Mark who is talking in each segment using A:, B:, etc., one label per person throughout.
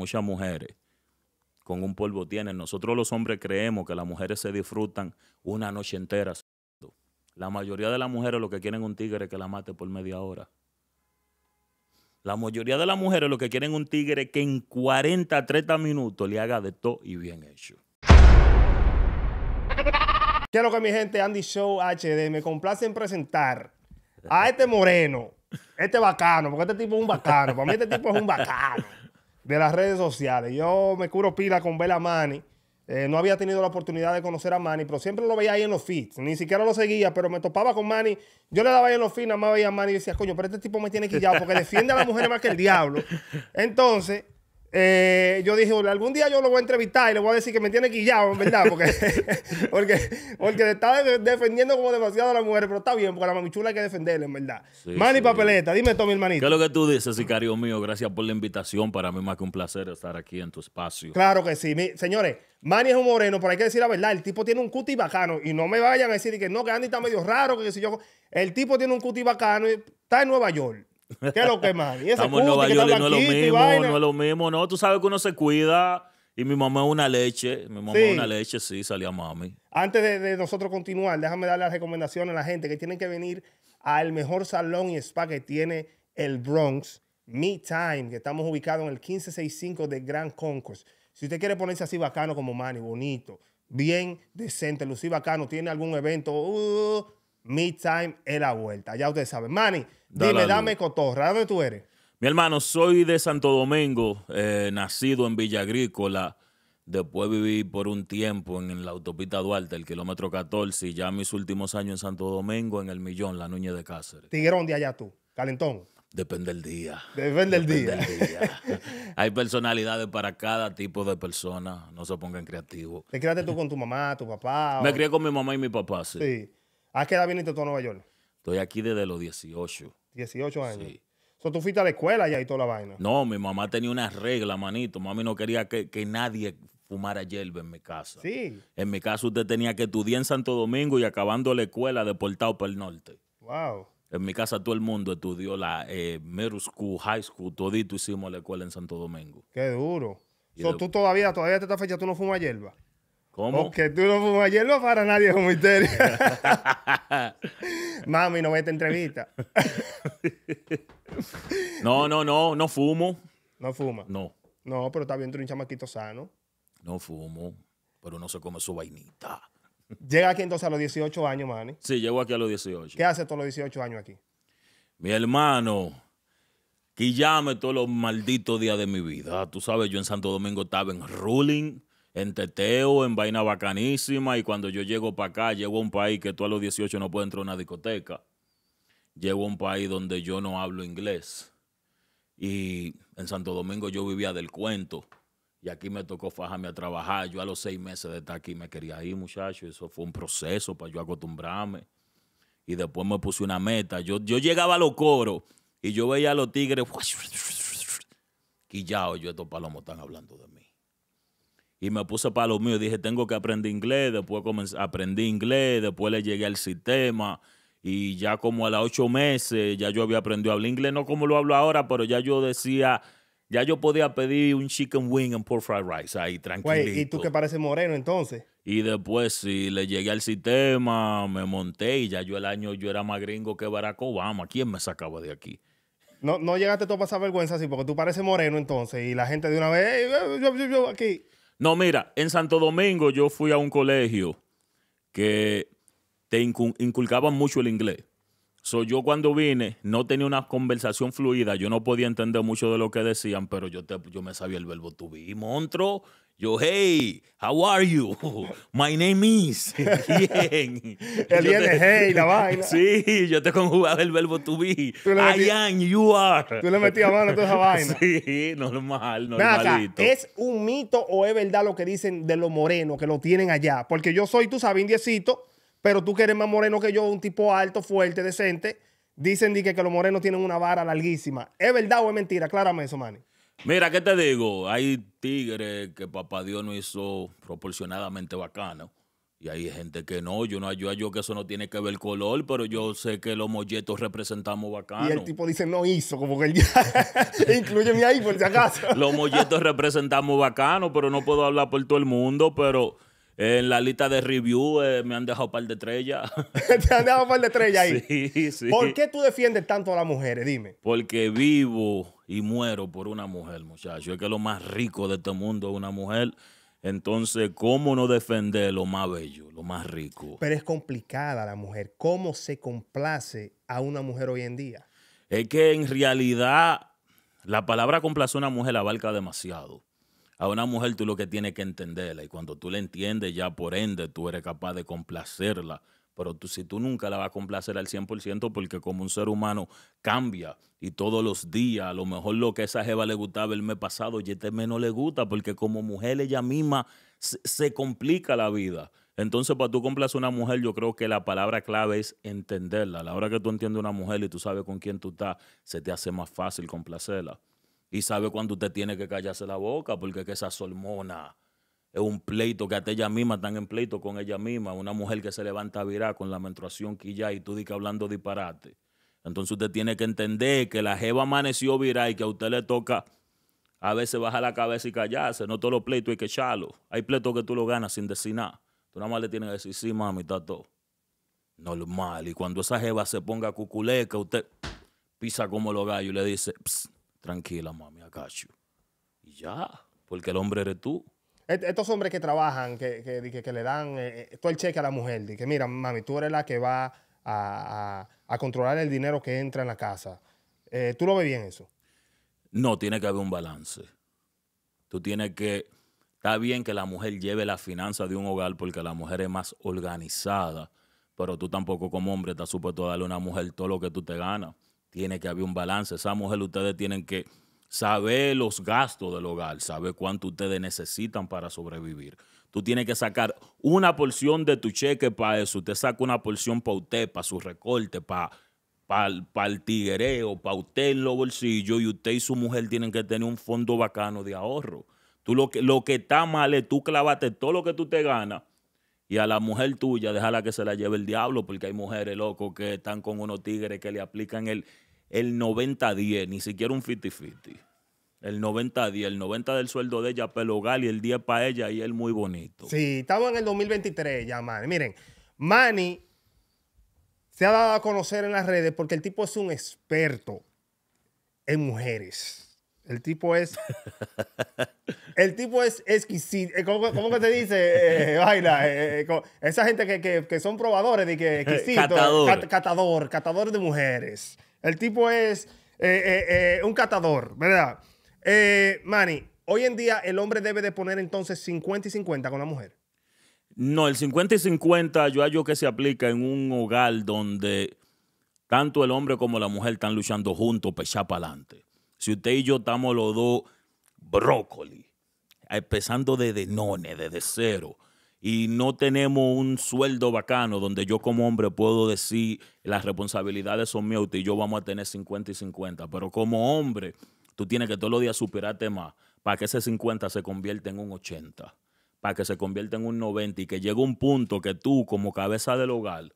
A: muchas mujeres con un polvo tienen. Nosotros los hombres creemos que las mujeres se disfrutan una noche entera. La mayoría de las mujeres lo que quieren un tigre es que la mate por media hora. La mayoría de las mujeres lo que quieren un tigre que en 40, 30 minutos le haga de todo y bien hecho.
B: Quiero que mi gente Andy Show HD me complace en presentar a este moreno, este bacano, porque este tipo es un bacano. Para mí este tipo es un bacano de las redes sociales. Yo me curo pila con ver Mani. Eh, no había tenido la oportunidad de conocer a Manny, pero siempre lo veía ahí en los feeds. Ni siquiera lo seguía, pero me topaba con Manny. Yo le daba ahí en los feeds, nada más veía a Manny y decía, coño, pero este tipo me tiene quillado porque defiende a las mujeres más que el diablo. Entonces, eh, yo dije, algún día yo lo voy a entrevistar y le voy a decir que me tiene quillado, en verdad, porque, porque, porque está defendiendo como demasiado a la mujer, pero está bien, porque a la mamichula hay que defenderla, en verdad. Manny Mani Papeleta,
A: dime esto, mi hermanito. ¿Qué es lo que tú dices, sicario mío? Gracias por la invitación, para mí más que un placer estar aquí en tu espacio.
B: Claro que sí, señores. Manny es un moreno, pero hay que decir la verdad, el tipo tiene un cuti bacano y no me vayan a decir que no, que Andy está medio raro, que yo... El tipo tiene un cuti bacano, y está en Nueva York ¿Qué es lo que más? Estamos en Nueva York y no es lo mismo, no es
A: lo mismo. No, tú sabes que uno se cuida. Y mi mamá es una leche. Mi mamá es una leche, sí, salía mami.
B: Antes de, nosotros continuar, déjame darle las recomendaciones a la gente que tienen que venir al mejor salón y spa que tiene el Bronx, Me Time, que estamos ubicados en el 1565 de Grand Concourse. Si usted quiere ponerse así bacano como Manny, bonito, bien decente, lucir bacano, tiene algún evento, uh, time es la vuelta. Ya ustedes saben. Manny, dime, dame, dame cotorra. ¿Dónde tú eres?
A: Mi hermano, soy de Santo Domingo, eh, nacido en Villa Agrícola. Después viví por un tiempo en, la autopista Duarte, el kilómetro 14, y ya mis últimos años en Santo Domingo, en El Millón, la Nuñez de Cáceres.
B: Tiguerón de allá tú, calentón. Depende del día. Depende del día.
A: Hay personalidades para cada tipo de persona. No se pongan creativos.
B: ¿Te criaste tú con tu mamá, tu papá? Me crié
A: con mi mamá y mi papá, sí. Sí.
B: ¿A qué edad viniste tú a Nueva York?
A: Estoy aquí desde los 18.
B: 18 años. Sí. So, tú fuiste a la escuela y ahí toda la vaina.
A: No, mi mamá tenía una regla, manito. Mami no quería que, nadie fumara hierba en mi casa. Sí. En mi casa usted tenía que estudiar en Santo Domingo y acabando la escuela deportado para el norte. Wow. En mi casa todo el mundo estudió la eh, middle school, high school, todito hicimos la escuela en Santo Domingo.
B: Qué duro. tú todavía, todavía te esta fecha tú no fumas hierba. ¿Cómo? Que tú no fumas no para nadie es un misterio. Mami, no vete entrevista. no, no, no, no fumo. No fuma. No. No, pero está bien, tú un chamaquito sano.
A: No fumo, pero no se come su vainita.
B: Llega aquí entonces a los 18 años, Manny.
A: Sí, llego aquí a los 18. ¿Qué
B: hace todos los 18 años aquí?
A: Mi hermano, llame todos los malditos días de mi vida. Tú sabes, yo en Santo Domingo estaba en ruling en teteo, en vaina bacanísima, y cuando yo llego para acá, llego a un país que tú a los 18 no puedes entrar a una discoteca. Llego a un país donde yo no hablo inglés. Y en Santo Domingo yo vivía del cuento. Y aquí me tocó fajarme a trabajar. Yo a los seis meses de estar aquí me quería ir, muchachos. Eso fue un proceso para yo acostumbrarme. Y después me puse una meta. Yo, yo llegaba a los coros y yo veía a los tigres. Quillao, yo estos palomos están hablando de mí y me puse para lo mío. Dije, tengo que aprender inglés. Después aprendí inglés, después le llegué al sistema. Y ya como a los ocho meses, ya yo había aprendido a hablar inglés, no como lo hablo ahora, pero ya yo decía, ya yo podía pedir un chicken wing and pork fried rice ahí, tranquilo ¿y tú que
B: pareces moreno entonces?
A: Y después si le llegué al sistema, me monté y ya yo el año yo era más gringo que Barack Obama. ¿Quién me
B: sacaba de aquí? No, no llegaste tú a pasar vergüenza así, porque tú pareces moreno entonces y la gente de una vez, yo, yo aquí.
A: No, mira, en Santo Domingo yo fui a un colegio que te inculcaban mucho el inglés. Soy yo cuando vine no tenía una conversación fluida, yo no podía entender mucho de lo que decían, pero yo, te, yo me sabía el verbo to be, monstruo, yo, hey, how are you? My name is. ¿Quién? el bien hey, la vaina. Sí, yo te conjugaba el verbo to be. I am, you are. Tú le metías mano a toda esa vaina. Sí, normal, normalito. ¿es
B: un mito o es verdad lo que dicen de los morenos que lo tienen allá? Porque yo soy, tú sabes, indiecito, pero tú que eres más moreno que yo, un tipo alto, fuerte, decente. Dicen que, que los morenos tienen una vara larguísima. ¿Es verdad o es mentira? Aclárame eso, Manny.
A: Mira, ¿qué te digo? Hay tigres que papá Dios no hizo proporcionadamente bacano. Y hay gente que no, yo no yo, yo que eso no tiene que ver color, pero yo sé que los molletos representamos bacano. Y el
B: tipo dice no hizo, como que él ya incluyeme ahí por si acaso.
A: los molletos representamos bacano, pero no puedo hablar por todo el mundo, pero en la lista de review eh, me han dejado un par de estrellas.
B: Te han dejado un par de estrellas
A: ahí. Sí, sí. ¿Por qué
B: tú defiendes tanto a las mujeres? Dime.
A: Porque vivo y muero por una mujer, muchacho. Es que lo más rico de este mundo es una mujer. Entonces, ¿cómo no defender lo más bello, lo más rico?
B: Pero es complicada la mujer. ¿Cómo se complace a una mujer hoy en día?
A: Es que en realidad la palabra complacer a una mujer abarca demasiado. A una mujer tú lo que tienes que entenderla y cuando tú la entiendes ya por ende tú eres capaz de complacerla pero si tú nunca la vas a complacer al 100% porque como un ser humano cambia y todos los días, a lo mejor lo que esa jeva le gustaba el mes pasado, ya te este menos no le gusta porque como mujer ella misma se, complica la vida. Entonces, para tú complacer a una mujer, yo creo que la palabra clave es entenderla. A la hora que tú entiendes a una mujer y tú sabes con quién tú estás, se te hace más fácil complacerla. Y sabe cuando usted tiene que callarse la boca, porque es que esa hormonas es un pleito que hasta ella misma están en pleito con ella misma, una mujer que se levanta a virar con la menstruación que ya y tú dices hablando disparate. Entonces usted tiene que entender que la jeva amaneció viral y que a usted le toca a veces bajar la cabeza y callarse. No todos los pleitos hay que echarlos. Hay pleitos que tú lo ganas sin decir nada. Tú nada más le tienes que decir, sí, mami, está todo. Normal. Y cuando esa jeva se ponga cuculeca, usted pisa como los gallos y le dice, tranquila, mami, ¿acacho? Y ya, porque el hombre eres tú
B: estos hombres que trabajan, que, que, que, le dan eh, eh, todo el cheque a la mujer, que mira, mami, tú eres la que va a, controlar el dinero que entra en la casa. Eh, ¿Tú lo ves bien eso?
A: No, tiene que haber un balance. Tú tienes que... Está bien que la mujer lleve la finanza de un hogar porque la mujer es más organizada, pero tú tampoco como hombre estás supuesto a darle a una mujer todo lo que tú te ganas. Tiene que haber un balance. Esa mujer ustedes tienen que sabe los gastos del hogar, sabe cuánto ustedes necesitan para sobrevivir. Tú tienes que sacar una porción de tu cheque para eso. Usted saca una porción para usted, para su recorte, para, el tiguereo, para usted en los bolsillos. Y usted y su mujer tienen que tener un fondo bacano de ahorro. Tú lo que, lo que está mal es tú clavate todo lo que tú te ganas y a la mujer tuya, déjala que se la lleve el diablo, porque hay mujeres, locos que están con unos tigres que le aplican el, el 90-10, ni siquiera un 50-50. El 90-10, el 90 del sueldo de ella, Pelogal, y el 10 para ella, y él muy bonito.
B: Sí, estamos en el 2023 ya, Manny. Miren, Manny se ha dado a conocer en las redes porque el tipo es un experto en mujeres. El tipo es. el tipo es exquisito. Eh, ¿Cómo, que te dice? Eh, eh, esa gente que, son probadores de que exquisito. Catador. catador. Catador de mujeres. El tipo es eh, eh, eh, un catador, ¿verdad? Manny, hoy en día el hombre debe de poner entonces 50 y 50 con la mujer.
A: No, el 50 y 50 yo hallo que se aplica en un hogar donde tanto el hombre como la mujer están luchando juntos, pechá para adelante. Si usted y yo estamos los dos brócoli, empezando desde none, desde cero, y no tenemos un sueldo bacano donde yo como hombre puedo decir las responsabilidades son mías y yo vamos a tener 50 y 50. Pero como hombre, tú tienes que todos los días superarte más para que ese 50 se convierta en un 80, para que se convierta en un 90 y que llegue un punto que tú como cabeza del hogar,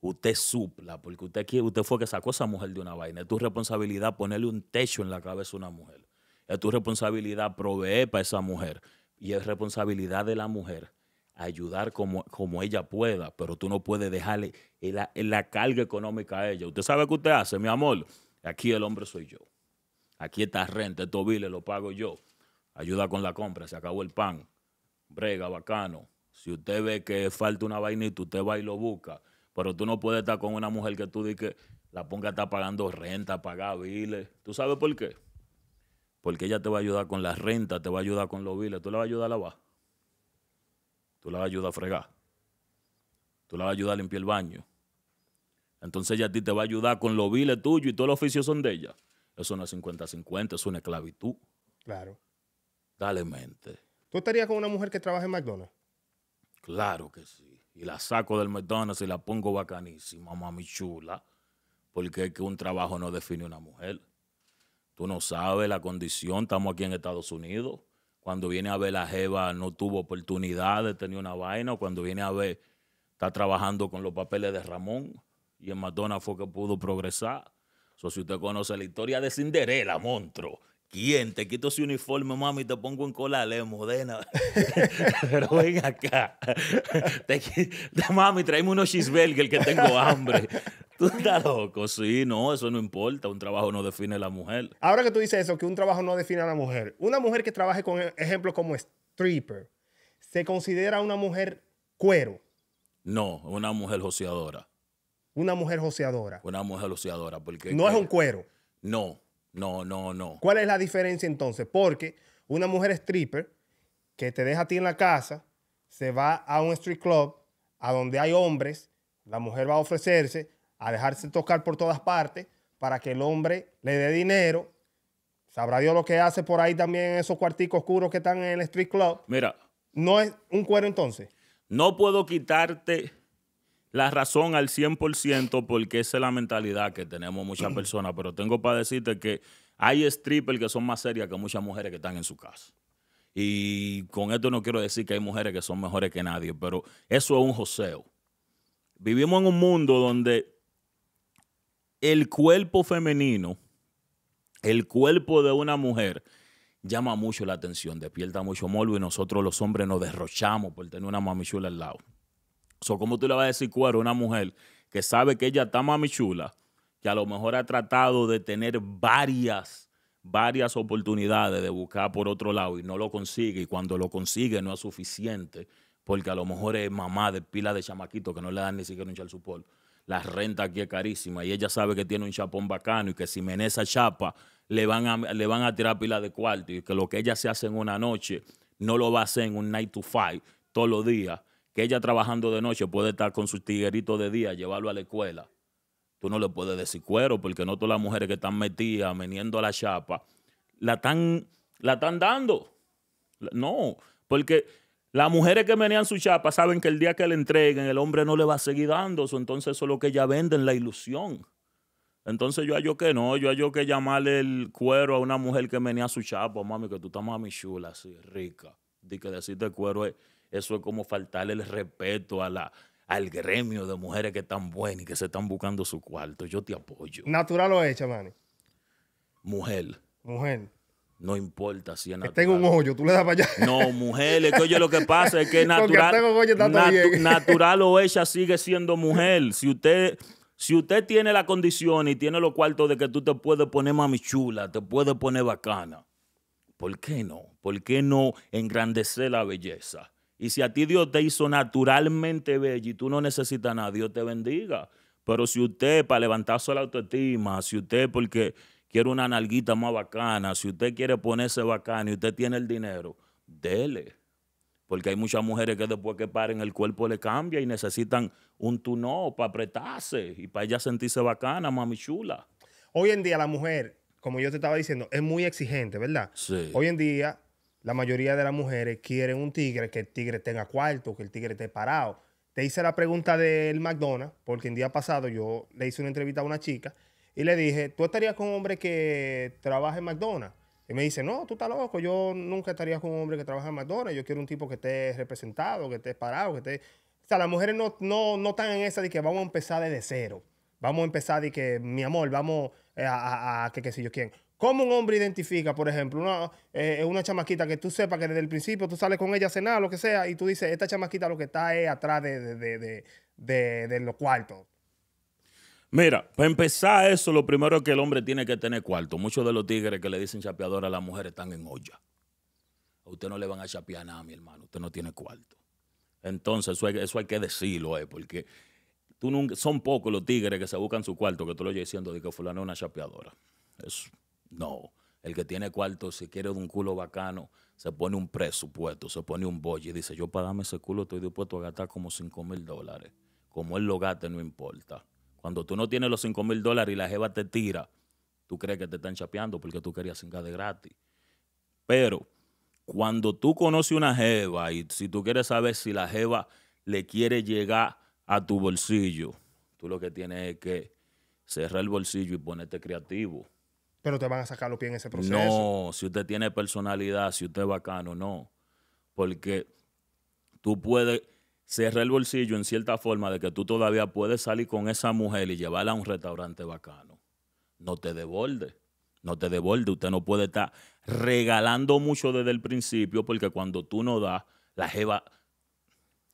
A: usted supla, porque usted, usted fue que sacó a esa mujer de una vaina. Es tu responsabilidad ponerle un techo en la cabeza a una mujer. Es tu responsabilidad proveer para esa mujer. Y es responsabilidad de la mujer ayudar como, como ella pueda, pero tú no puedes dejarle la, la carga económica a ella. Usted sabe qué usted hace, mi amor. Aquí el hombre soy yo. Aquí está renta, estos biles lo pago yo. Ayuda con la compra, se acabó el pan. Brega, bacano. Si usted ve que falta una vainita, usted va y lo busca. Pero tú no puedes estar con una mujer que tú dices que la ponga está pagando renta, pagar biles. ¿Tú sabes por qué? Porque ella te va a ayudar con las rentas, te va a ayudar con los biles, tú le vas a ayudar a la baja. Tú la vas a ayudar a fregar. Tú la vas a ayudar a limpiar el baño. Entonces ella a ti te va a ayudar con los viles tuyos y todos los oficios son de ella. Eso no es 50-50, es una esclavitud. Claro. Dale mente.
B: ¿Tú estarías con una mujer que trabaja en McDonald's?
A: Claro que sí. Y la saco del McDonald's y la pongo bacanísima, mami chula. Porque es que un trabajo no define una mujer. Tú no sabes la condición, estamos aquí en Estados Unidos. Cuando viene a ver la Jeva no tuvo oportunidades, tenía una vaina. Cuando viene a ver, está trabajando con los papeles de Ramón. Y en Madonna fue que pudo progresar. eso si usted conoce la historia de Cinderela, monstruo. ¿Quién? Te quito ese uniforme, mami, te pongo en cola, le modena. Pero ven acá. te, mami, tráeme unos cheeseburger que tengo hambre. Tú estás loco, sí, no, eso no importa. Un trabajo no define a la mujer.
B: Ahora que tú dices eso, que un trabajo no define a la mujer, una mujer que trabaje con e-, ejemplo, como stripper, ¿se considera una mujer cuero? No, una mujer joseadora. Una mujer joseadora. Una mujer joseadora, porque. No es un cuero. No, no, no, no. ¿Cuál es la diferencia entonces? Porque una mujer stripper que te deja a ti en la casa, se va a un street club a donde hay hombres, la mujer va a ofrecerse, a dejarse tocar por todas partes para que el hombre le dé dinero. Sabrá Dios lo que hace por ahí también en esos cuarticos oscuros que están en el street club. Mira. ¿No es un cuero entonces?
A: No puedo quitarte la razón al 100% porque esa es la mentalidad que tenemos muchas personas, pero tengo para decirte que hay strippers que son más serias que muchas mujeres que están en su casa. Y con esto no quiero decir que hay mujeres que son mejores que nadie, pero eso es un joseo. Vivimos en un mundo donde el cuerpo femenino, el cuerpo de una mujer, llama mucho la atención, despierta mucho morbo y nosotros los hombres nos derrochamos por tener una mamichula al lado. So, ¿Cómo tú le vas a decir cuero a una mujer que sabe que ella está mamichula, que a lo mejor ha tratado de tener varias, varias oportunidades de buscar por otro lado y no lo consigue y cuando lo consigue no es suficiente porque a lo mejor es mamá de pila de chamaquito que no le dan ni siquiera un supol la renta aquí es carísima y ella sabe que tiene un chapón bacano y que si menesa esa chapa le van a, le van a tirar pila de cuarto y que lo que ella se hace en una noche no lo va a hacer en un night to five todos los días, que ella trabajando de noche puede estar con sus tigueritos de día, llevarlo a la escuela. Tú no le puedes decir cuero porque no todas las mujeres que están metidas, meniendo a la chapa, la están, la están dando. No, porque las mujeres que venían su chapa saben que el día que le entreguen, el hombre no le va a seguir dando. Eso, entonces, eso es lo que ella venden, la ilusión. Entonces, yo yo que no, yo yo que llamarle el cuero a una mujer que venía su chapa, oh, mami, que tú estás mami chula, así, rica. De que decirte cuero, eso es como faltarle el respeto a la, al gremio de mujeres que están buenas y que se están buscando su cuarto. Yo te apoyo.
B: ¿Natural o hecha, mami? Mujer. Mujer.
A: No importa si es natural. Tengo
B: un hoyo, tú le das para allá. No, mujer, que oye, lo que pasa es que natural, natural
A: o ella sigue siendo mujer. Si usted, si usted tiene la condición y tiene los cuartos de que tú te puedes poner mami chula, te puedes poner bacana, ¿por qué no? ¿Por qué no engrandecer la belleza? Y si a ti Dios te hizo naturalmente bella y tú no necesitas nada, Dios te bendiga. Pero si usted, para levantarse la autoestima, si usted, porque quiero una nalguita más bacana, si usted quiere ponerse bacana y usted tiene el dinero, dele. Porque hay muchas mujeres que después que paren el cuerpo le cambia y necesitan un tunó para apretarse y para ella sentirse bacana, mami chula.
B: Hoy en día la mujer, como yo te estaba diciendo, es muy exigente, ¿verdad? Sí. Hoy en día la mayoría de las mujeres quieren un tigre, que el tigre tenga cuarto, que el tigre esté parado. Te hice la pregunta del McDonald's, porque el día pasado yo le hice una entrevista a una chica y le dije, ¿tú estarías con un hombre que trabaja en McDonald's? Y me dice, no, tú estás loco, yo nunca estaría con un hombre que trabaja en McDonald's, yo quiero un tipo que esté representado, que esté parado, que esté... O sea, las mujeres no, no, no están en esa de que vamos a empezar desde cero. Vamos a empezar de que, mi amor, vamos eh, a, a, que qué sé yo quién. ¿Cómo un hombre identifica, por ejemplo, eh, una, chamaquita que tú sepas que desde el principio tú sales con ella a cenar, lo que sea, y tú dices, esta chamaquita lo que está es atrás de, de, de, de los cuartos?
A: Mira, para empezar eso, lo primero es que el hombre tiene que tener cuarto. Muchos de los tigres que le dicen chapeador a la mujer están en olla. A usted no le van a chapear nada, mi hermano. Usted no tiene cuarto. Entonces, eso hay, que decirlo, eh, porque tú nunca, son pocos los tigres que se buscan su cuarto, que tú lo oyes diciendo de que fulano es una chapeadora. no. El que tiene cuarto, si quiere de un culo bacano, se pone un presupuesto, se pone un bolle y dice, yo para darme ese culo estoy dispuesto a gastar como 5 mil dólares. Como él lo gaste, no importa. Cuando tú no tienes los 5 mil dólares y la jeva te tira, tú crees que te están chapeando porque tú querías 5 de gratis. Pero cuando tú conoces una jeva y si tú quieres saber si la jeva le quiere llegar a tu bolsillo, tú lo que tienes es que cerrar el bolsillo y ponerte creativo.
B: Pero te van a sacar los pies en ese proceso. No,
A: si usted tiene personalidad, si usted es bacano, no. Porque tú puedes cerrar el bolsillo en cierta forma de que tú todavía puedes salir con esa mujer y llevarla a un restaurante bacano. No te devolde, no te devolde. Usted no puede estar regalando mucho desde el principio porque cuando tú no das, la jeva,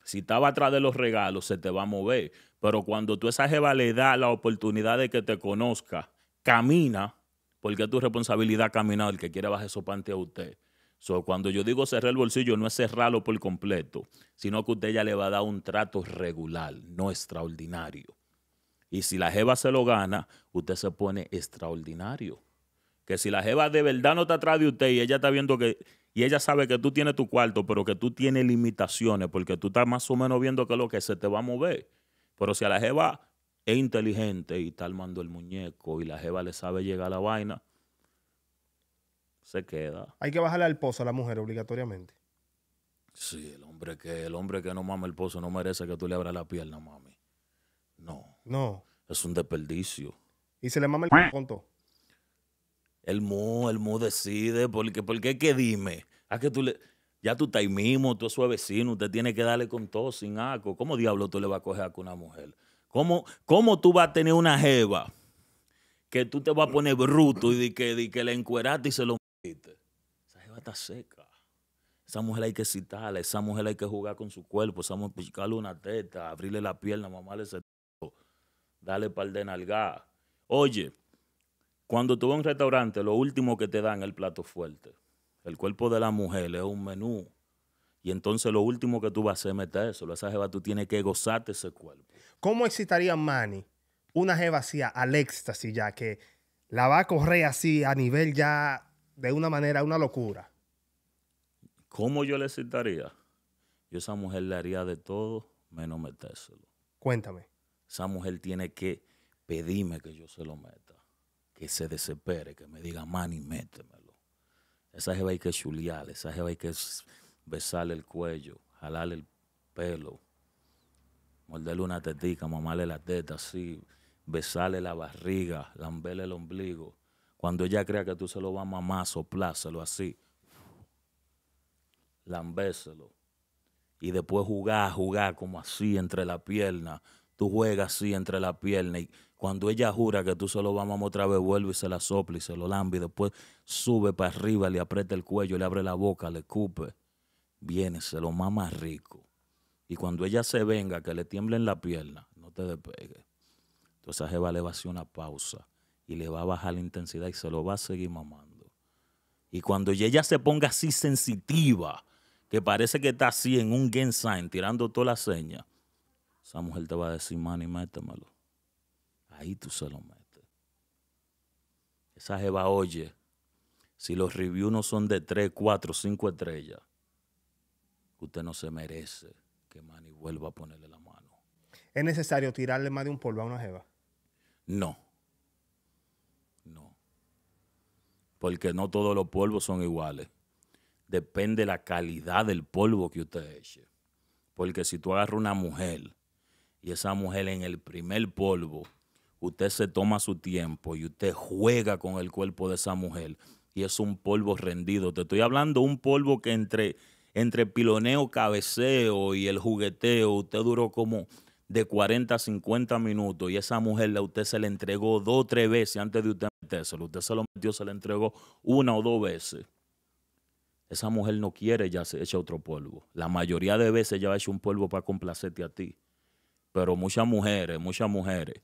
A: si estaba atrás de los regalos, se te va a mover. Pero cuando tú esa jeva le da la oportunidad de que te conozca, camina, porque es tu responsabilidad caminar, el que quiere bajar esos pante a usted cuando yo digo cerrar el bolsillo, no es cerrarlo por completo, sino que usted ya le va a dar un trato regular, no extraordinario. Y si la jeva se lo gana, usted se pone extraordinario. Que si la jeva de verdad no está atrás de usted y ella está viendo que, y ella sabe que tú tienes tu cuarto, pero que tú tienes limitaciones, porque tú estás más o menos viendo que lo que se te va a mover. Pero si a la jeva es inteligente y está armando el muñeco y la jeva le sabe llegar a la vaina, se queda.
B: Hay que bajarle al pozo a la mujer obligatoriamente.
A: Sí, el hombre que el hombre que no mama el pozo no merece que tú le abras la pierna, mami.
B: No. No.
A: Es un desperdicio.
B: Y se le mama el todo.
A: El mu, el mu decide, porque, porque que dime, a que tú le, ya tú estás mismo, tú es su vecino, usted tiene que darle con todo, sin aco. ¿Cómo diablo tú le vas a coger a una mujer? ¿Cómo, ¿Cómo tú vas a tener una jeva que tú te vas a poner bruto y que, que le encueraste y se lo está seca. Esa mujer hay que citarla, esa mujer hay que jugar con su cuerpo, esa mujer picarle una teta, abrirle la pierna, mamarle ese tío, darle par de nalgada. Oye, cuando tú vas a un restaurante, lo último que te dan es el plato fuerte. El cuerpo de la mujer es un menú. Y entonces lo último que tú vas a hacer es meter eso. Esa jeva tú tienes que gozarte ese cuerpo.
B: ¿Cómo excitaría Manny una jeva así al éxtasis ya que la va a correr así a nivel ya de una manera, una locura?
A: ¿Cómo yo le citaría? Yo esa mujer le haría de todo menos metérselo. Cuéntame. Esa mujer tiene que pedirme que yo se lo meta, que se desespere, que me diga, mani, métemelo. Esa jeva hay que chulearle, esa jeva hay que besarle el cuello, jalarle el pelo, morderle una tetica, mamarle la teta, así, besarle la barriga, lamberle el ombligo. Cuando ella crea que tú se lo vas a mamar, sopláselo así lambéselo. Y después jugar, jugar como así entre la pierna. Tú juegas así entre la pierna y cuando ella jura que tú se lo vamos a otra vez, vuelve y se la sopla y se lo lambe y después sube para arriba, le aprieta el cuello, le abre la boca, le escupe, Viene, se lo mama rico. Y cuando ella se venga, que le tiemble en la pierna, no te despegue. Entonces a Jeva le va a hacer una pausa y le va a bajar la intensidad y se lo va a seguir mamando. Y cuando ella se ponga así sensitiva, que parece que está así en un game tirando toda la seña, esa mujer te va a decir, mani, métemelo. Ahí tú se lo metes. Esa jeva oye, si los reviews no son de 3, 4, 5 estrellas, usted no se merece que mani vuelva a ponerle la mano.
B: ¿Es necesario tirarle más de un polvo a una jeva?
A: No. No. Porque no todos los polvos son iguales depende la calidad del polvo que usted eche. Porque si tú agarras una mujer y esa mujer en el primer polvo, usted se toma su tiempo y usted juega con el cuerpo de esa mujer y es un polvo rendido. Te estoy hablando de un polvo que entre, entre piloneo, cabeceo y el jugueteo, usted duró como de 40 a 50 minutos y esa mujer a usted se le entregó dos o tres veces antes de usted metérselo. Usted se lo metió, se le entregó una o dos veces esa mujer no quiere, ya se echa otro polvo. La mayoría de veces ya ha hecho un polvo para complacerte a ti. Pero muchas mujeres, muchas mujeres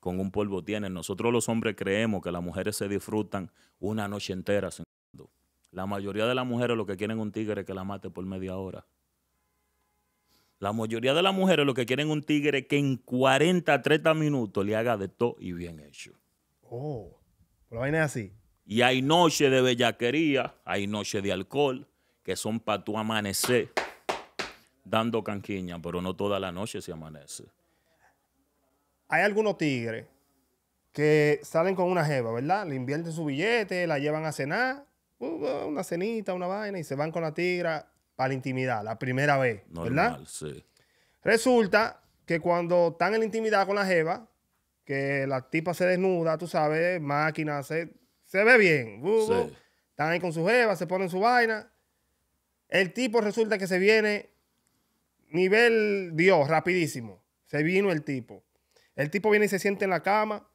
A: con un polvo tienen. Nosotros los hombres creemos que las mujeres se disfrutan una noche entera. La mayoría de las mujeres lo que quieren un tigre que la mate por media hora. La mayoría de las mujeres lo que quieren un tigre que en 40, 30 minutos le haga de todo y bien hecho.
B: Oh, la vaina es así.
A: Y hay noches de bellaquería, hay noches de alcohol, que son para tu amanecer dando canquiña, pero no toda la noche se amanece.
B: Hay algunos tigres que salen con una jeva, ¿verdad? Le invierten su billete, la llevan a cenar, uh, una cenita, una vaina, y se van con la tigra para la intimidad, la primera vez, ¿verdad? sí. Resulta que cuando están en la intimidad con la jeva, que la tipa se desnuda, tú sabes, máquina, se, se ve bien. Están ahí con su jeva, se ponen su vaina. El tipo resulta que se viene nivel Dios, rapidísimo. Se vino el tipo. El tipo viene y se siente en la cama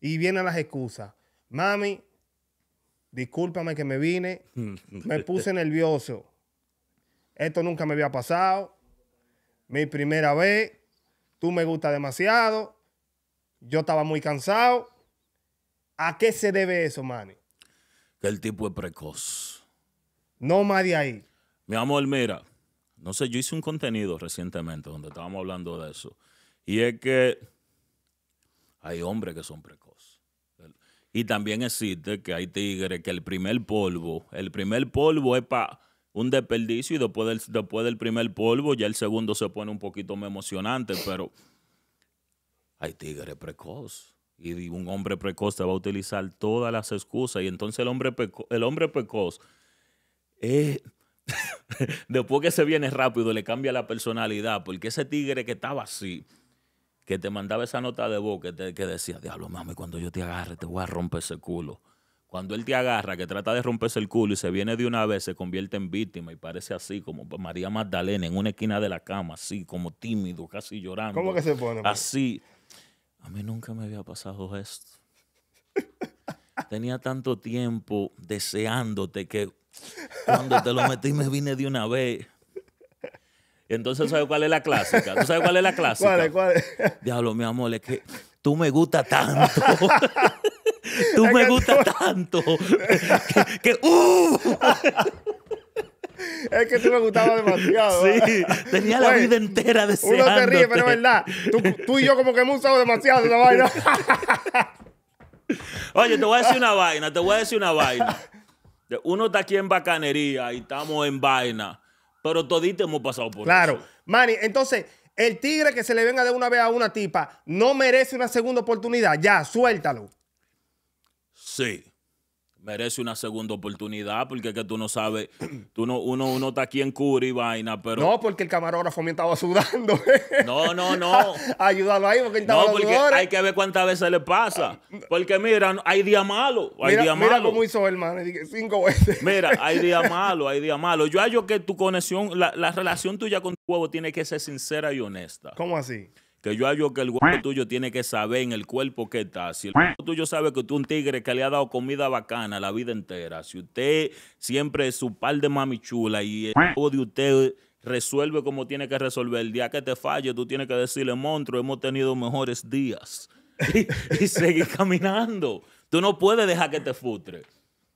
B: y vienen las excusas. Mami, discúlpame que me vine,
A: me puse
B: nervioso. Esto nunca me había pasado. Mi primera vez, tú me gustas demasiado. Yo estaba muy cansado. ¿A qué se debe eso, mani?
A: Que el tipo es precoz.
B: No más de ahí.
A: Mi amor, mira, no sé, yo hice un contenido recientemente donde estábamos hablando de eso. Y es que hay hombres que son precoces. Y también existe que hay tigres que el primer polvo, el primer polvo es para un desperdicio y después del, después del primer polvo ya el segundo se pone un poquito más emocionante, pero hay tigres precoces. Y un hombre precoz te va a utilizar todas las excusas. Y entonces el hombre, precoz, el hombre eh, después que se viene rápido, le cambia la personalidad. Porque ese tigre que estaba así, que te mandaba esa nota de voz que, decía, diablo, mami, cuando yo te agarre, te voy a romper ese culo. Cuando él te agarra, que trata de romperse el culo y se viene de una vez, se convierte en víctima y parece así, como María Magdalena, en una esquina de la cama, así, como tímido, casi llorando. ¿Cómo que se pone? Así a mí nunca me había pasado esto. Tenía tanto tiempo deseándote que cuando te lo metí me vine de una vez. entonces, ¿sabes cuál es la clásica? ¿Tú sabes cuál es la clásica? ¿Cuál es? Diablo, mi amor, es que tú me gustas tanto. tú me gustas tanto. que, que uh.
B: Es que tú me gustaba demasiado. Sí, ¿eh? tenía la vida
A: entera de Uno se ríe, pero es verdad.
B: Tú, y yo como que hemos usado demasiado esa vaina.
A: Oye, te voy a decir una vaina, te voy a decir una vaina. Uno está aquí en bacanería y estamos en vaina, pero todito hemos pasado por claro.
B: eso. Claro. Manny, entonces, el tigre que se le venga de una vez a una tipa no merece una segunda oportunidad. Ya, suéltalo.
A: Sí merece una segunda oportunidad, porque es que tú no sabes, tú no, uno, está aquí en cura y vaina, pero... No,
B: porque el camarógrafo me estaba sudando.
A: No, no, no.
B: Ayúdalo ahí, porque estaba No, porque hay
A: que ver cuántas veces le pasa. Ah, porque mira, hay día malo, hay mira, día malo. Mira cómo
B: hizo hermano, cinco veces.
A: Mira, hay día malo, hay día malo. Yo hallo que tu conexión, la, la relación tuya con tu huevo tiene que ser sincera y honesta. ¿Cómo así? que yo hallo que el guapo tuyo tiene que saber en el cuerpo que está. Si el cuerpo tuyo sabe que tú un tigre que le ha dado comida bacana la vida entera, si usted siempre es su par de mami chula y el huevo de usted resuelve como tiene que resolver, el día que te falle tú tienes que decirle, monstruo, hemos tenido mejores días. y, seguir caminando. Tú no puedes dejar que te frustre.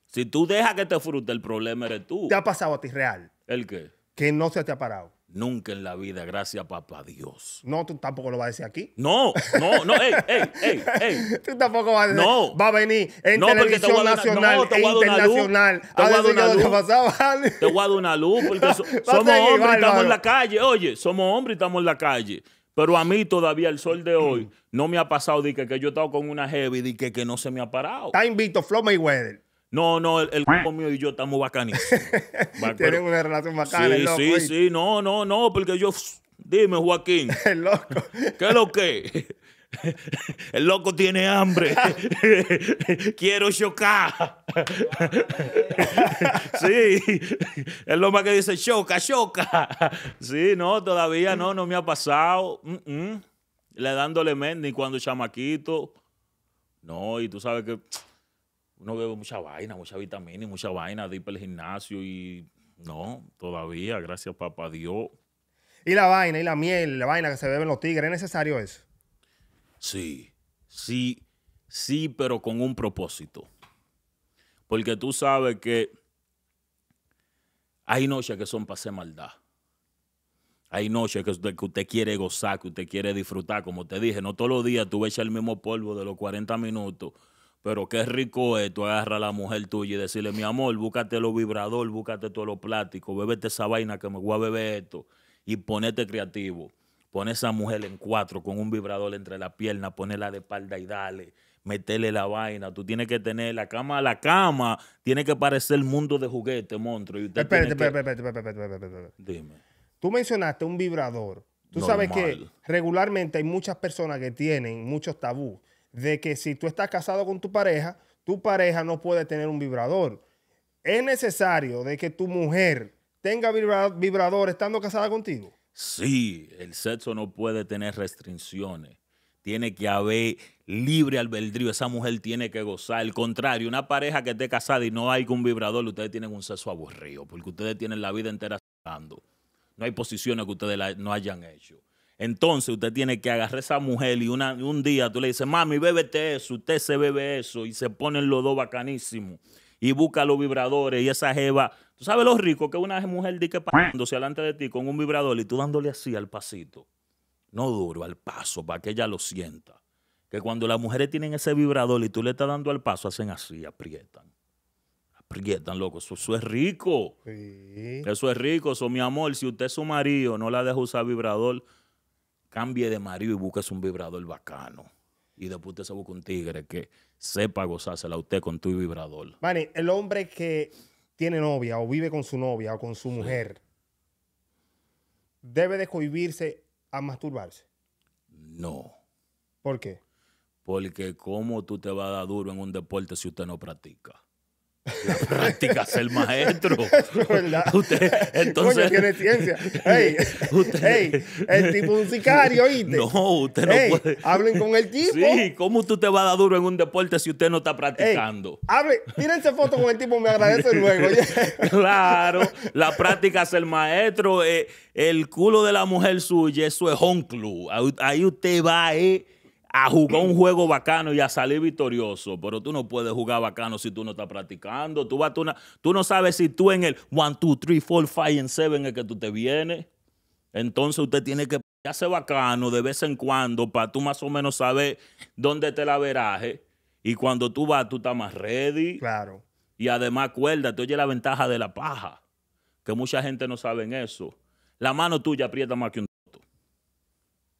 A: Si tú dejas que te frustre, el problema eres
B: tú. ¿Te ha pasado a ti real? ¿El qué? Que no se te ha parado.
A: Nunca en la vida, gracias papá Dios.
B: No, tú tampoco lo vas a decir aquí.
A: No, no, no, ey, ey, ey, ey. Tú tampoco vas a decir. No. Va a venir en no, televisión nacional te e internacional. Te he ah, una luz. Te voy una luz, te una luz porque somos hombres y estamos en la calle. Oye, somos hombres y estamos en la calle. Pero a mí todavía el sol de hoy mm. no me ha pasado de que, yo he estado con una heavy y que, que no se me ha parado.
B: Está Floma Flow Mayweather.
A: No, no, el, grupo mío y yo estamos bacanísimos. Tienen
B: una relación bacana, Sí, sí,
A: sí. No, no, no, porque yo... Dime, Joaquín. El loco. ¿Qué es lo que? El loco tiene hambre. Quiero chocar. sí. lo más que dice choca, choca. Sí, no, todavía no, no me ha pasado. Le dándole y cuando chamaquito. No, y tú sabes que uno bebe mucha vaina, mucha vitamina y mucha vaina de ir para el gimnasio y no, todavía, gracias papá Dios.
B: Y la vaina, y la miel, la vaina que se beben los tigres, ¿es necesario eso?
A: Sí, sí, sí, pero con un propósito. Porque tú sabes que hay noches que son para hacer maldad. Hay noches que usted, que usted, quiere gozar, que usted quiere disfrutar. Como te dije, no todos los días tú echas el mismo polvo de los 40 minutos pero qué rico es tú agarrar a la mujer tuya y decirle, mi amor, búscate los vibrador, búscate todos los plásticos, bébete esa vaina que me voy a beber esto. Y ponete creativo. Pon esa mujer en cuatro con un vibrador entre las piernas, ponela de espalda y dale. Metele la vaina. Tú tienes que tener la cama, la cama. Tiene que parecer el mundo de juguete, monstruo. espérate, espérate,
B: espérate, espérate, Dime. Tú mencionaste un vibrador. Tú sabes que regularmente hay muchas personas que tienen muchos tabús de que si tú estás casado con tu pareja, tu pareja no puede tener un vibrador. ¿Es necesario de que tu mujer tenga vibrador estando casada contigo?
A: Sí, el sexo no puede tener restricciones. Tiene que haber libre albedrío. Esa mujer tiene que gozar. Al contrario, una pareja que esté casada y no hay un vibrador, ustedes tienen un sexo aburrido, porque ustedes tienen la vida entera No hay posiciones que ustedes no hayan hecho. Entonces usted tiene que agarrar a esa mujer y un día tú le dices, mami, bébete eso, usted se bebe eso y se ponen los dos bacanísimos y busca los vibradores y esa jeva. ¿Tú sabes lo rico que una mujer dice pasándose parándose delante de ti con un vibrador y tú dándole así al pasito? No duro, al paso, para que ella lo sienta. Que cuando las mujeres tienen ese vibrador y tú le estás dando al paso, hacen así, aprietan. Aprietan, loco. Eso, es rico. Sí. Eso es rico. Eso, mi amor, si usted es su marido, no la deja usar vibrador cambie de marido y busques un vibrador bacano. Y después usted se busca un tigre que sepa gozársela a usted con tu
B: vibrador. Manny, el hombre que tiene novia o vive con su novia o con su mujer, ¿debe de cohibirse a masturbarse? No. ¿Por qué?
A: Porque cómo tú te vas a dar duro en un deporte si usted no practica. La práctica ser maestro.
B: verdad. Usted, entonces. Coño, tiene ciencia. Ey, usted, ey, el tipo es un sicario, ¿oíste? No,
A: usted no puede. Hablen con el tipo. Sí, ¿cómo tú te vas a dar duro en un deporte si usted no está practicando?
B: hable, tírense foto con el tipo, me agradece luego.
A: claro, la práctica ser maestro. Eh, el culo de la mujer suya, eso es home club. Ahí usted va, eh a jugar un juego bacano y a salir victorioso, pero tú no puedes jugar bacano si tú no estás practicando. Tú, vas, tú, no, sabes si tú en el 1, 2, 3, 4, 5 and 7 en el que tú te vienes. Entonces usted tiene que hacer bacano de vez en cuando para tú más o menos saber dónde te la veraje. Y cuando tú vas, tú estás más ready. Claro. Y además, acuérdate, oye la ventaja de la paja, que mucha gente no sabe eso. La mano tuya aprieta más que un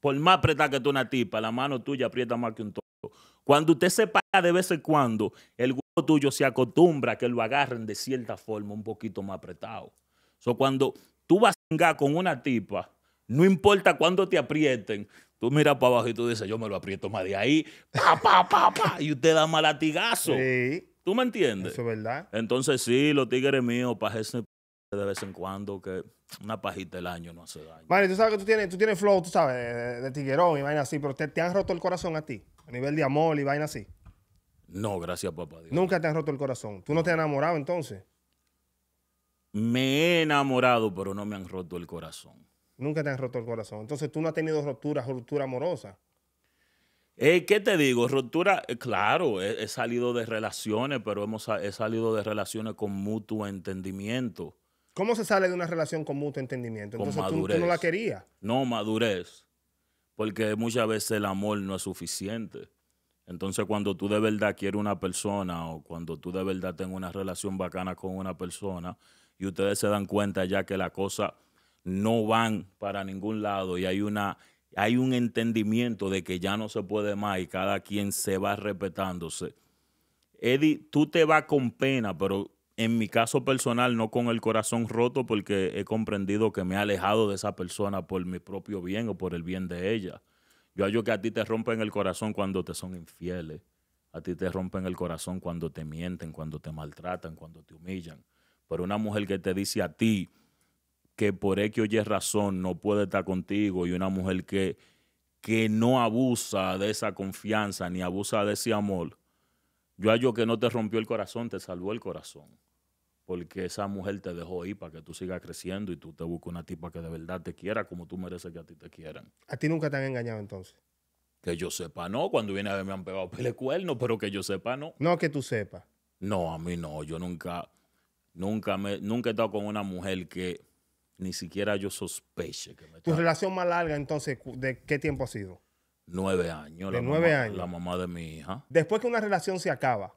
A: por más apretada que tú una tipa, la mano tuya aprieta más que un toro. Cuando usted se para de vez en cuando, el huevo tuyo se acostumbra a que lo agarren de cierta forma un poquito más apretado. So, cuando tú vas a con una tipa, no importa cuándo te aprieten, Tú miras para abajo y tú dices, yo me lo aprieto más de ahí. Pa, pa, pa, Y usted da más latigazo. Sí. ¿Tú me entiendes? Eso es verdad. Entonces sí, los tigres míos, para ese de vez en cuando que una pajita del año no hace daño.
B: Vale, tú sabes que tú tienes, tú tienes flow, tú sabes, de, tiguerón y vaina así, pero te, han roto el corazón a ti, a nivel de amor y vaina así.
A: No, gracias, papá
B: Dios. Nunca te han roto el corazón. ¿Tú no, te has enamorado entonces?
A: Me he enamorado, pero no me han roto el corazón.
B: Nunca te han roto el corazón. Entonces tú no has tenido ruptura, ruptura amorosa.
A: Eh, ¿Qué te digo? Ruptura, eh, claro, he, salido de relaciones, pero hemos, he salido de relaciones con mutuo entendimiento
B: ¿Cómo se sale de una relación con mutuo entendimiento? Entonces Tú, no la querías.
A: No, madurez. Porque muchas veces el amor no es suficiente. Entonces, cuando tú de verdad quieres una persona o cuando tú de verdad tengas una relación bacana con una persona y ustedes se dan cuenta ya que las cosas no van para ningún lado y hay una hay un entendimiento de que ya no se puede más y cada quien se va respetándose. Eddie, tú te vas con pena, pero en mi caso personal, no con el corazón roto, porque he comprendido que me he alejado de esa persona por mi propio bien o por el bien de ella. Yo hallo que a ti te rompen el corazón cuando te son infieles. A ti te rompen el corazón cuando te mienten, cuando te maltratan, cuando te humillan. Pero una mujer que te dice a ti que por X o Y razón no puede estar contigo y una mujer que, que no abusa de esa confianza ni abusa de ese amor, yo hallo que no te rompió el corazón, te salvó el corazón. Porque esa mujer te dejó ir para que tú sigas creciendo y tú te busques una tipa que de verdad te quiera como tú mereces que a ti te quieran.
B: ¿A ti nunca te han engañado entonces?
A: Que yo sepa, no. Cuando viene a ver me han pegado pele cuerno, pero que yo sepa, no.
B: No, que tú sepas.
A: No, a mí no. Yo nunca, nunca, me, nunca he estado con una mujer que ni siquiera yo sospeche que
B: me ¿Tu relación más larga entonces de qué tiempo ha sido?
A: Nueve años. la mamá, de mi hija.
B: Después que una relación se acaba,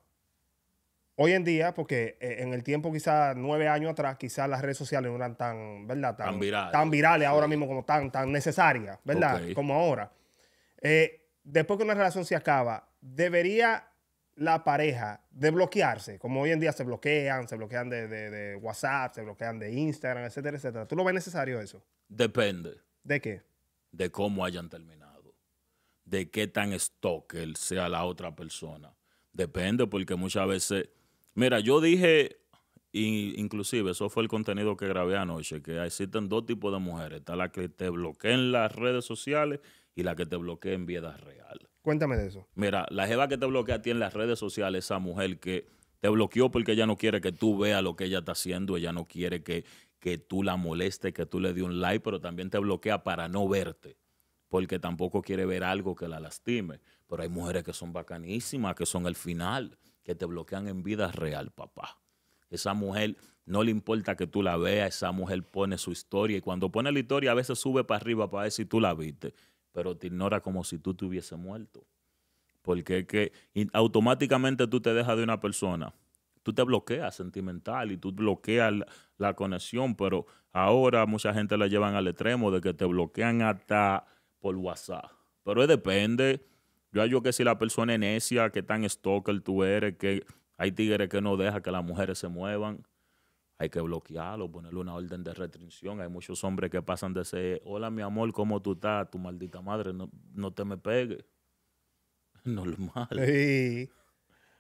B: hoy en día, porque eh, en el tiempo quizás nueve años atrás, quizás las redes sociales no eran tan, ¿verdad? Tan, virales. Tan virales ahora mismo como tan, tan necesarias, ¿verdad? Como ahora. Eh, después que una relación se acaba, debería la pareja desbloquearse, como hoy en día se bloquean, se bloquean de, de WhatsApp, se bloquean de Instagram, etcétera, etcétera. ¿Tú lo ves necesario eso?
A: Depende. ¿De qué? De cómo hayan terminado de qué tan stalker sea la otra persona. Depende, porque muchas veces. Mira, yo dije, inclusive, eso fue el contenido que grabé anoche, que existen dos tipos de mujeres. Está la que te bloquea en las redes sociales y la que te bloquea en vida real.
B: Cuéntame de eso.
A: Mira, la jeva que te bloquea a ti en las redes sociales, esa mujer que te bloqueó porque ella no quiere que tú veas lo que ella está haciendo, ella no quiere que, que tú la molestes, que tú le des un like, pero también te bloquea para no verte porque tampoco quiere ver algo que la lastime. Pero hay mujeres que son bacanísimas, que son el final, que te bloquean en vida real, papá. Esa mujer no le importa que tú la veas, esa mujer pone su historia y cuando pone la historia a veces sube para arriba para ver si tú la viste, pero te ignora como si tú te hubiese muerto. Porque que automáticamente tú te dejas de una persona, tú te bloqueas sentimental y tú bloqueas la, la conexión, pero ahora mucha gente la llevan al extremo de que te bloquean hasta por WhatsApp. Pero depende. Yo yo que si la persona es necia, que tan stalker tú eres, que hay tigres que no dejan que las mujeres se muevan, hay que bloquearlo, ponerle una orden de restricción. Hay muchos hombres que pasan de ser, hola mi amor, ¿cómo tú estás? Tu maldita madre, no, te me pegues. Normal.
B: Sí.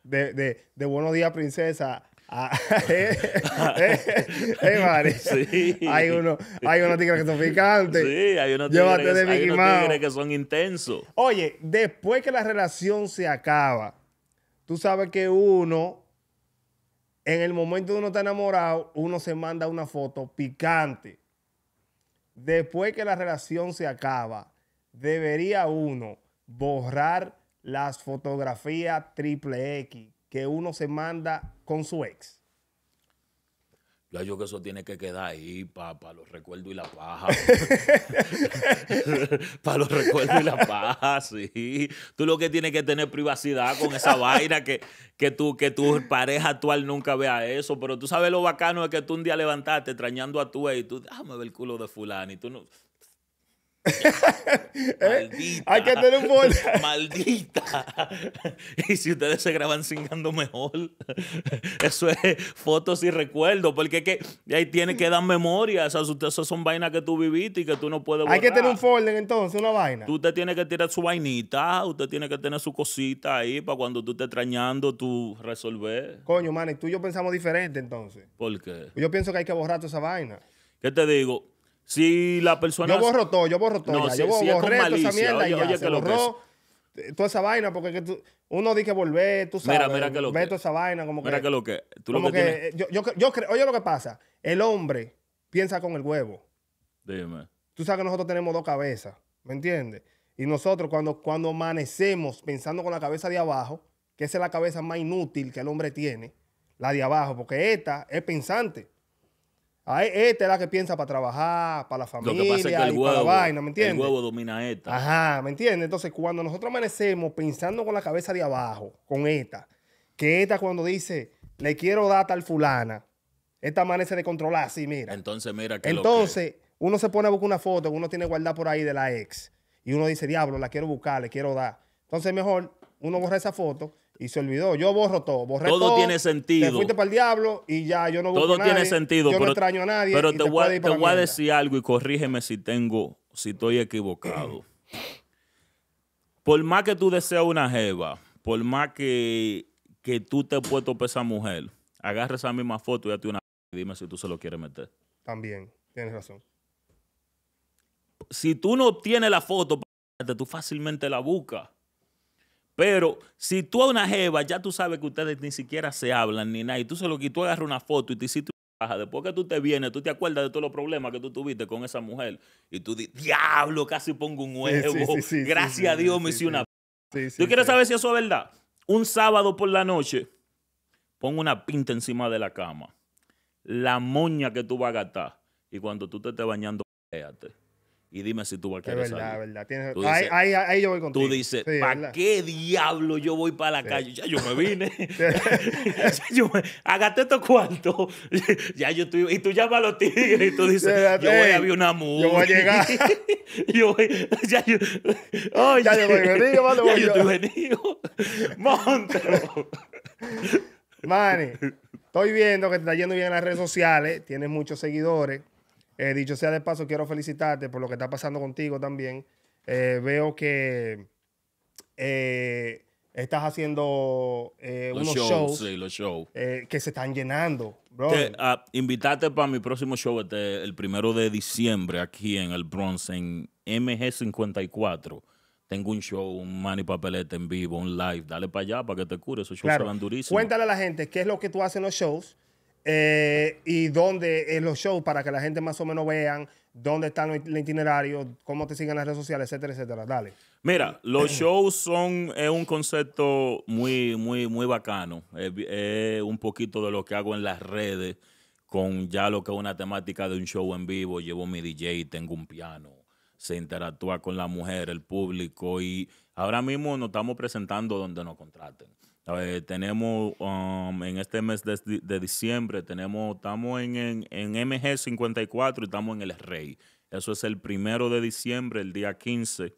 B: De, de, de buenos días, princesa, hay unos que son picantes. Sí, hay unos que,
A: que son intensos.
B: Oye, después que la relación se acaba, tú sabes que uno, en el momento de uno está enamorado, uno se manda una foto picante. Después que la relación se acaba, debería uno borrar las fotografías triple X que uno se manda con su ex.
A: Yo creo que eso tiene que quedar ahí para los recuerdos y la paja.
B: para los recuerdos y la
A: paja, sí. Tú lo que tienes que tener privacidad con esa vaina que, que, que tu pareja actual nunca vea eso. Pero tú sabes lo bacano es que tú un día levantaste extrañando a tu ex y tú, déjame ver el culo de fulano. Y tú no,
B: ¿Eh? Maldita. Hay que tener un folder,
A: Maldita. y si ustedes se graban singando mejor, eso es fotos y recuerdos, porque que ahí tiene que dar memoria. esas son vainas que tú viviste y que tú no puedes borrar. Hay que tener un
B: folder entonces, una vaina.
A: Tú te tiene que tirar su vainita, usted tiene que tener su cosita ahí para cuando tú estés extrañando, tú resolver.
B: Coño, man, y tú y yo pensamos diferente entonces. ¿Por qué? Yo pienso que hay que borrar toda esa vaina.
A: ¿Qué te digo? Si la persona. Yo borro todo, yo borro todo. No, yo borro toda esa mierda oye, y borró
B: eh, toda esa vaina, porque uno dice volver, tú sabes. Mira, mira que lo que. toda esa vaina, como que. Mira que lo
A: que. Tú lo que,
B: eh, yo, yo, yo creo, oye lo que pasa. El hombre piensa con el huevo. Dime. Tú sabes que nosotros tenemos dos cabezas, ¿me entiendes? Y nosotros cuando, cuando amanecemos pensando con la cabeza de abajo, que esa es la cabeza más inútil que el hombre tiene, la de abajo, porque esta es pensante esta es la que piensa para trabajar, para la familia, Lo que el huevo, para la vaina, ¿me entiendes? El huevo
A: domina esta.
B: Ajá, ¿me entiendes? Entonces, cuando nosotros amanecemos pensando con la cabeza de abajo, con esta, que esta cuando dice, le quiero dar tal fulana, esta amanece de controlar así, mira.
A: Entonces, mira que Entonces,
B: uno se pone a buscar una foto uno tiene guardada por ahí de la ex y uno dice, diablo, la quiero buscar, le quiero dar. Entonces, mejor uno borra esa foto y se olvidó. Yo borro todo. Borré todo, tiene sentido. Te fuiste para el diablo y ya yo no Todo tiene sentido. pero, extraño a nadie. Pero te, voy, a decir
A: algo y corrígeme si tengo, si estoy equivocado. por más que tú deseas una jeva, por más que, que tú te puesto topar esa mujer, agarra esa misma foto y date una y dime si tú se lo quieres meter.
B: También, tienes razón.
A: Si tú no tienes la foto, tú fácilmente la buscas. Pero si tú a una jeva, ya tú sabes que ustedes ni siquiera se hablan ni nada, y tú se lo quitó agarras una foto y te hiciste una paja, después que tú te vienes, tú te acuerdas de todos los problemas que tú tuviste con esa mujer, y tú dices, diablo, casi pongo un huevo, gracias a Dios me hice una yo quiero saber si eso es verdad. Un sábado por la noche, pongo una pinta encima de la cama, la moña que tú vas a gastar, y cuando tú te estés bañando, véate y dime si tú vas a querer verdad,
B: verdad. ahí, ahí, yo voy contigo. Tú dices, ¿para qué
A: diablo yo voy para la calle? Ya yo me vine. hágate estos cuantos ya yo estoy... Y tú llamas a los tigres y tú dices, yo voy a ver una mujer Yo voy a llegar. yo Ya yo... ya yo voy yo estoy venido.
B: Mani, estoy viendo que te está yendo bien en las redes sociales. Tienes muchos seguidores. Eh, dicho sea de paso, quiero felicitarte por lo que está pasando contigo también. Eh, veo que eh, estás haciendo unos shows, que se están llenando.
A: Ah, invitarte para mi próximo show este, el primero de diciembre aquí en el Bronx, en MG54. Tengo un show, un mani papelete en vivo, un live. Dale para allá para que te cure. Esos shows Cuéntale
B: a la gente qué es lo que tú haces en los shows eh, y dónde es los shows para que la gente más o menos vean dónde están el itinerario, cómo te siguen las redes sociales, etcétera, etcétera. Dale.
A: Mira, los shows son un concepto muy, muy, muy bacano. es, un poquito de lo que hago en las redes con ya lo que es una temática de un show en vivo. Llevo mi DJ, tengo un piano, se interactúa con la mujer, el público y ahora mismo nos estamos presentando donde nos contraten. Eh, tenemos um, en este mes de, diciembre, tenemos, estamos en, MG 54 y estamos en el Rey. Eso es el primero de diciembre, el día 15.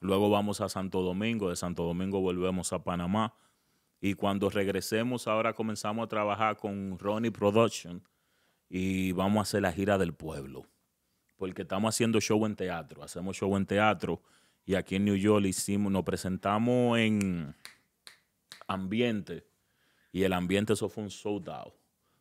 A: Luego vamos a Santo Domingo, de Santo Domingo volvemos a Panamá. Y cuando regresemos, ahora comenzamos a trabajar con Ronnie Production y vamos a hacer la gira del pueblo. Porque estamos haciendo show en teatro, hacemos show en teatro. Y aquí en New York nos presentamos en ambiente y el ambiente eso fue un sold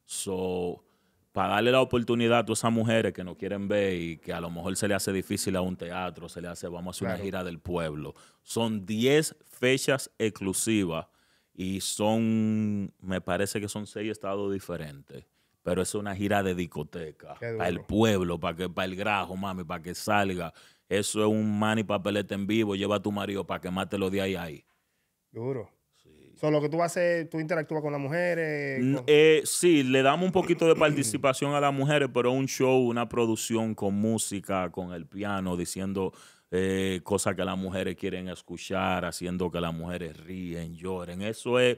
A: So, para darle la oportunidad a todas esas mujeres que no quieren ver y que a lo mejor se le hace difícil a un teatro, se le hace, vamos a hacer una gira del pueblo. Son 10 fechas exclusivas y son, me parece que son 6 estados diferentes. Pero es una gira de discoteca, para el pueblo, para, que, para el grajo, mami, para que salga. Eso es un mani papelete en vivo, lleva a tu marido para que mate los de ahí ahí.
B: Duro. So, lo que tú vas a tú interactúas con las mujeres.
A: Eh, sí, le damos un poquito de participación a las mujeres, pero un show, una producción con música, con el piano, diciendo eh, cosas que las mujeres quieren escuchar, haciendo que las mujeres ríen, lloren. Eso es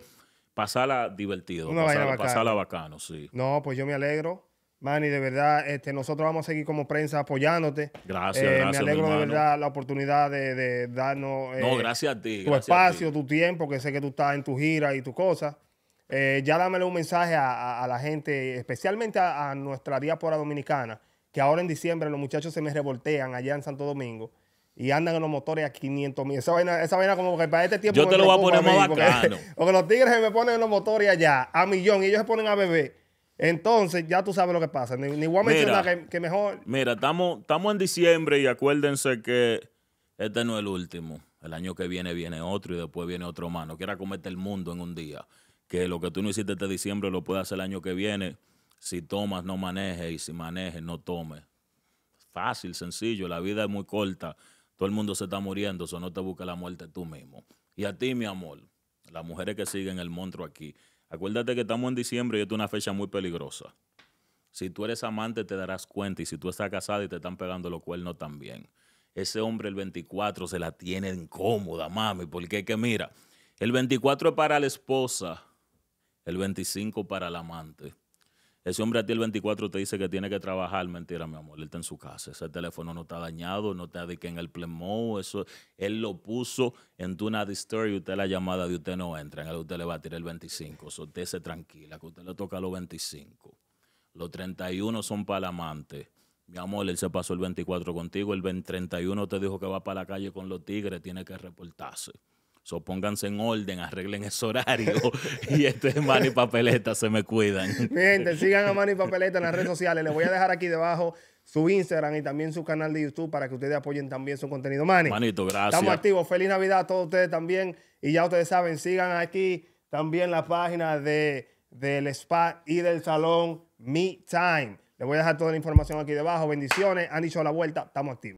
A: pasarla divertido, pasarla, pasarla bacano, sí.
B: No, pues yo me alegro. Manny, de verdad, este, nosotros vamos a seguir como prensa apoyándote. Gracias, eh, Me alegro de verdad la oportunidad de, darnos eh, gracias ti, tu espacio, tu tiempo, que sé que tú estás en tu gira y tu cosa. Eh, ya dámele un mensaje a, la gente, especialmente a, nuestra diáspora dominicana, que ahora en diciembre los muchachos se me revoltean allá en Santo Domingo y andan en los motores a 500 mil. Esa vaina, como que para este tiempo... Yo te lo voy a poner más bacano. Porque, porque los tigres se me ponen en los motores allá a millón y ellos se ponen a beber entonces, ya tú sabes lo que pasa. Ni, ni voy que, mejor.
A: Mira, estamos en diciembre y acuérdense que este no es el último. El año que viene viene otro y después viene otro más. No quiera comerte el mundo en un día. Que lo que tú no hiciste este diciembre lo puedes hacer el año que viene. Si tomas, no manejes. Y si manejes, no tomes. Fácil, sencillo. La vida es muy corta. Todo el mundo se está muriendo. Eso no te busca la muerte tú mismo. Y a ti, mi amor, las mujeres que siguen el monstruo aquí. Acuérdate que estamos en diciembre y es una fecha muy peligrosa. Si tú eres amante te darás cuenta y si tú estás casada y te están pegando los cuernos también. Ese hombre el 24 se la tiene incómoda, mami, porque que mira, el 24 es para la esposa, el 25 para el amante. Ese hombre a ti el 24 te dice que tiene que trabajar. Mentira, mi amor, él está en su casa. Ese teléfono no está dañado, no te de en el plemo. Eso, él lo puso en tu not y usted la llamada de usted no entra. En usted le va a tirar el 25. Eso se tranquila, que usted le toca los 25. Los 31 son para el amante. Mi amor, él se pasó el 24 contigo. El 31 te dijo que va para la calle con los tigres, tiene que reportarse. So, pónganse en orden, arreglen ese horario. y este Mani Papeleta se me cuidan.
B: sigan a Mani Papeleta en las redes sociales. Les voy a dejar aquí debajo su Instagram y también su canal de YouTube para que ustedes apoyen también su contenido. Mani. Manito, gracias. Estamos activos. Feliz Navidad a todos ustedes también. Y ya ustedes saben, sigan aquí también la página de, del spa y del salón Me Time. Les voy a dejar toda la información aquí debajo. Bendiciones. Han dicho la vuelta. Estamos activos.